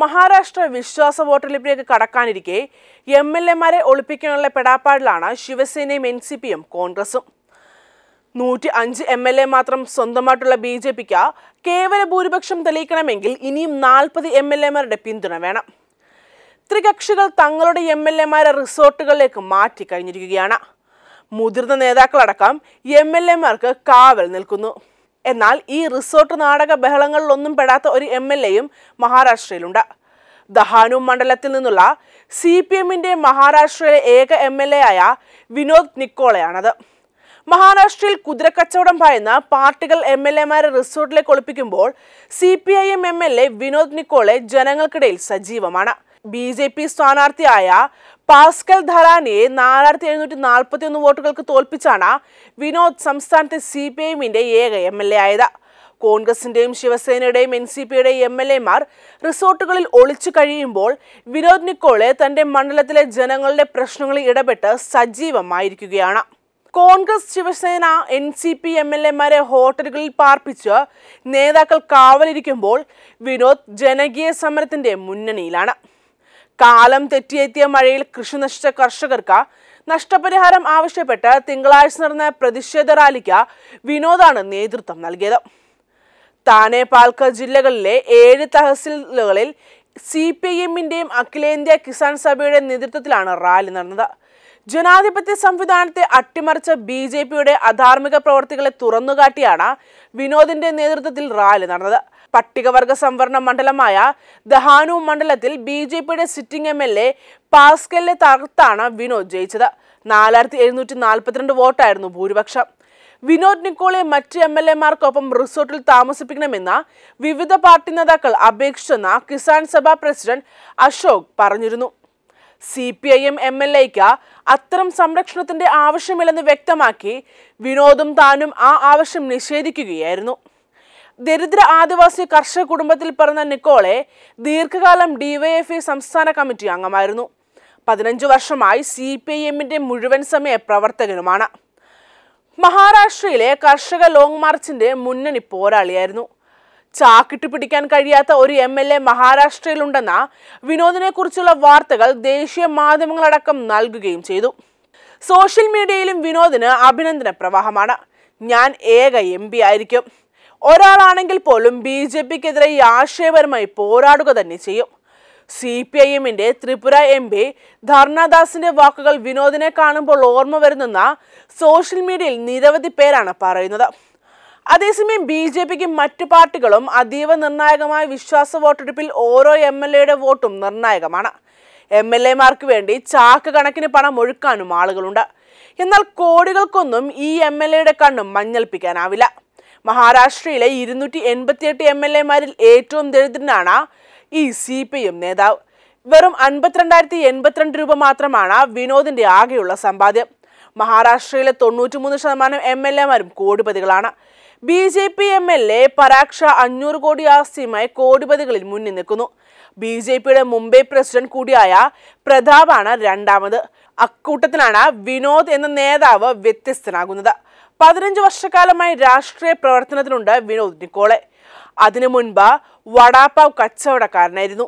മഹാരാഷ്ട്ര വിശ്വാസ വോട്ടെടുപ്പിലേക്ക് കടക്കാനിരിക്കെ M L എമാരെ ഒളിപ്പിക്കാനുള്ള പെടാപ്പാടിലാണ് ശിവസേനയും എൻ സി പിയും കോൺഗ്രസും നൂറ്റി അഞ്ച് എം എൽ എ മാത്രം സ്വന്തമായിട്ടുള്ള ബി ജെ പിക്ക് കേവല ഭൂരിപക്ഷം തെളിയിക്കണമെങ്കിൽ ഇനിയും നാൽപ്പത് എം എൽ എമാരുടെ പിന്തുണ വേണം ത്രികക്ഷികൾ തങ്ങളുടെ എം എൽ എമാരെ റിസോർട്ടുകളിലേക്ക് മാറ്റി കഴിഞ്ഞിരിക്കുകയാണ് മുതിർന്ന നേതാക്കളടക്കം എം എൽ എമാർക്ക് കാവൽ നിൽക്കുന്നു എന്നാൽ ഈ റിസോർട്ട് നാടക ബഹളങ്ങളിലൊന്നും പെടാത്ത ഒരു എം എൽ എയും മഹാരാഷ്ട്രയിലുണ്ട് ദഹാനു മണ്ഡലത്തിൽ നിന്നുള്ള സി പി എമ്മിൻ്റെ മഹാരാഷ്ട്രയിലെ ഏക എം എൽ എ ആയ വിനോദ് നിക്കോളയാണത് മഹാരാഷ്ട്രയിൽ കുതിരക്കച്ചവടം ഭയന്ന് പാർട്ടികൾ എം എൽ എമാരെ റിസോർട്ടിലേക്ക് ഒളിപ്പിക്കുമ്പോൾ C P I M M L A Vinod Nikole ജനങ്ങൾക്കിടയിൽ സജീവമാണ് ബി ജെ പി സ്ഥാനാർത്ഥിയായ പാസ്കൽ ധരാനിയെ നാലായിരത്തി എഴുന്നൂറ്റി നാൽപ്പത്തി ഒന്ന് വോട്ടുകൾക്ക് തോൽപ്പിച്ചാണ് വിനോദ് സംസ്ഥാനത്തെ സി പി എമ്മിന്റെ ഏക എം എൽ എ ആയത് കോൺഗ്രസിന്റെയും ശിവസേനയുടെയും എൻ സി പിയുടെയും എം എൽ എമാർ റിസോർട്ടുകളിൽ ഒളിച്ചു കഴിയുമ്പോൾ വിനോദ് നിക്കോളെ തന്റെ മണ്ഡലത്തിലെ ജനങ്ങളുടെ പ്രശ്നങ്ങളിൽ ഇടപെട്ട് സജീവമായിരിക്കുകയാണ് Congress Shiv Sena N C P M L എമാരെ ഹോട്ടലുകളിൽ പാർപ്പിച്ച് നേതാക്കൾ കാവലിരിക്കുമ്പോൾ വിനോദ് ജനകീയ സമരത്തിന്റെ മുന്നണിയിലാണ് കാലം തെറ്റിയെത്തിയ മഴയിൽ കൃഷി നശിച്ച കർഷകർക്ക് നഷ്ടപരിഹാരം ആവശ്യപ്പെട്ട് തിങ്കളാഴ്ച നടന്ന പ്രതിഷേധ റാലിക്ക് വിനോദാണ് നേതൃത്വം നൽകിയത് താനെ പാൽക്കർ ജില്ലകളിലെ ഏഴ് തഹസീലുകളിൽ സി പി എമ്മിൻ്റെയും അഖിലേന്ത്യാ കിസാൻ സഭയുടെ നേതൃത്വത്തിലാണ് റാലി നടന്നത് ജനാധിപത്യ സംവിധാനത്തെ അട്ടിമറിച്ച ബി ജെ പിയുടെ അധാർമിക പ്രവർത്തികളെ തുറന്നുകാട്ടിയാണ് വിനോദിന്റെ നേതൃത്വത്തിൽ റാലി നടന്നത് പട്ടികവർഗ സംവരണ മണ്ഡലമായ ദഹാനു മണ്ഡലത്തിൽ ബി ജെ പിയുടെ സിറ്റിംഗ് എം എൽ എ പാസ്കലിനെ തകർത്താണ് വിനോദ് ജയിച്ചത് നാലായിരത്തി എഴുന്നൂറ്റി നാൽപ്പത്തിരണ്ട് വോട്ടായിരുന്നു ഭൂരിപക്ഷം വിനോദ് നിക്കോളെ മറ്റ് എം എൽ മാർക്കൊപ്പം റിസോർട്ടിൽ താമസിപ്പിക്കണമെന്ന വിവിധ പാർട്ടി നേതാക്കൾ അപേക്ഷിച്ചെന്ന കിസാൻ സഭ പ്രസിഡന്റ് അശോക് പറഞ്ഞിരുന്നു C P I M M L എക്ക് അത്തരം സംരക്ഷണത്തിന്റെ ആവശ്യമില്ലെന്ന് വ്യക്തമാക്കി വിനോദും താനും ആ ആവശ്യം നിഷേധിക്കുകയായിരുന്നു ദരിദ്ര ആദിവാസി കർഷക കുടുംബത്തിൽ പിറന്ന നിക്കോളെ ദീർഘകാലം ഡിവൈഎഫ്ഐ സംസ്ഥാന കമ്മിറ്റി അംഗമായിരുന്നു പതിനഞ്ചു വർഷമായി സി പി ഐ എമ്മിന്റെ മുഴുവൻ സമയ പ്രവർത്തകനുമാണ് മഹാരാഷ്ട്രയിലെ കർഷക ലോങ് മാർച്ചിന്റെ മുന്നണി പോരാളിയായിരുന്നു ചാക്കിട്ട് പിടിക്കാൻ കഴിയാത്ത ഒരു എം എൽ എ മഹാരാഷ്ട്രയിലുണ്ടെന്ന വിനോദിനെക്കുറിച്ചുള്ള വാർത്തകൾ ദേശീയ മാധ്യമങ്ങളടക്കം നൽകുകയും ചെയ്തു സോഷ്യൽ മീഡിയയിലും വിനോദിന് അഭിനന്ദന പ്രവാഹമാണ് ഞാൻ ഏക എം ആയിരിക്കും ഒരാളാണെങ്കിൽ പോലും ബി ജെ പിക്കെതിരെ ആശയപരമായി പോരാടുക തന്നെ ചെയ്യും സി പി ഐ എമ്മിന്റെ ത്രിപുര എം പി ധർണദാസിന്റെ വാക്കുകൾ വിനോദിനെ കാണുമ്പോൾ ഓർമ്മ വരുന്ന സോഷ്യൽ മീഡിയയിൽ നിരവധി പേരാണ് പറയുന്നത് അതേസമയം ബി ജെ പിക്കും മറ്റു പാർട്ടികളും അതീവ നിർണായകമായ വിശ്വാസ വോട്ടെടുപ്പിൽ ഓരോ എം എൽ എയുടെ വോട്ടും നിർണായകമാണ് എം എൽ എമാർക്ക് വേണ്ടി ചാക്ക് കണക്കിന് പണം ഒഴുക്കാനും ആളുകളുണ്ട് എന്നാൽ കോടികൾക്കൊന്നും ഈ എം എൽ എയുടെ കണ്ണും മഞ്ഞൾപ്പിക്കാനാവില്ല മഹാരാഷ്ട്രയിലെ ഇരുന്നൂറ്റി എൺപത്തിയെട്ട് എം എൽ എമാരിൽ ഏറ്റവും ദരിദ്രനാണ് ഈ സി പി എം നേതാവ് വെറും അൻപത്തിരണ്ടായിരത്തി എൺപത്തിരണ്ട് രൂപ മാത്രമാണ് വിനോദിന്റെ ആകെയുള്ള സമ്പാദ്യം മഹാരാഷ്ട്രയിലെ തൊണ്ണൂറ്റിമൂന്ന് ശതമാനം എം എൽ എമാരും കോടിപതികളാണ് B J P M L A പരാക്ഷ അഞ്ഞൂറ് കോടി ആസ്തിയുമായി കോടിപതികളിൽ മുന്നിൽ നിൽക്കുന്നു ബി ജെ പിയുടെ മുംബൈ പ്രസിഡന്റ് കൂടിയായ പ്രതാപാണ് രണ്ടാമത് അക്കൂട്ടത്തിലാണ് വിനോദ് എന്ന നേതാവ് വ്യത്യസ്തനാകുന്നത് പതിനഞ്ച് വർഷക്കാലമായി രാഷ്ട്രീയ പ്രവർത്തനത്തിലുണ്ട് വിനോദ് നിക്കോളെ അതിനു മുൻപ് വടാപ്പാവ് കച്ചവടക്കാരനായിരുന്നു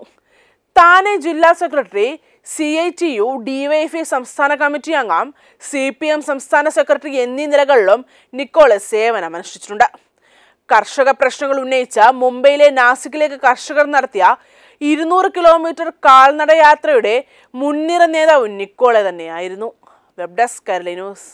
താനെ ജില്ലാ secretary C I T U DYFI സംസ്ഥാന കമ്മിറ്റി അംഗം സി പി എം സംസ്ഥാന സെക്രട്ടറി എന്നീ നിലകളിലും നിക്കോളെ സേവനമനുഷ്ഠിച്ചിട്ടുണ്ട് കർഷക പ്രശ്നങ്ങൾ ഉന്നയിച്ച മുംബൈയിലെ നാസിക്കിലേക്ക് കർഷകർ നടത്തിയ ഇരുന്നൂറ് കിലോമീറ്റർ കാൽനട യാത്രയുടെ മുൻനിര നേതാവ് നിക്കോളെ തന്നെയായിരുന്നു വെബ് ഡെസ്ക് കരളി ന്യൂസ്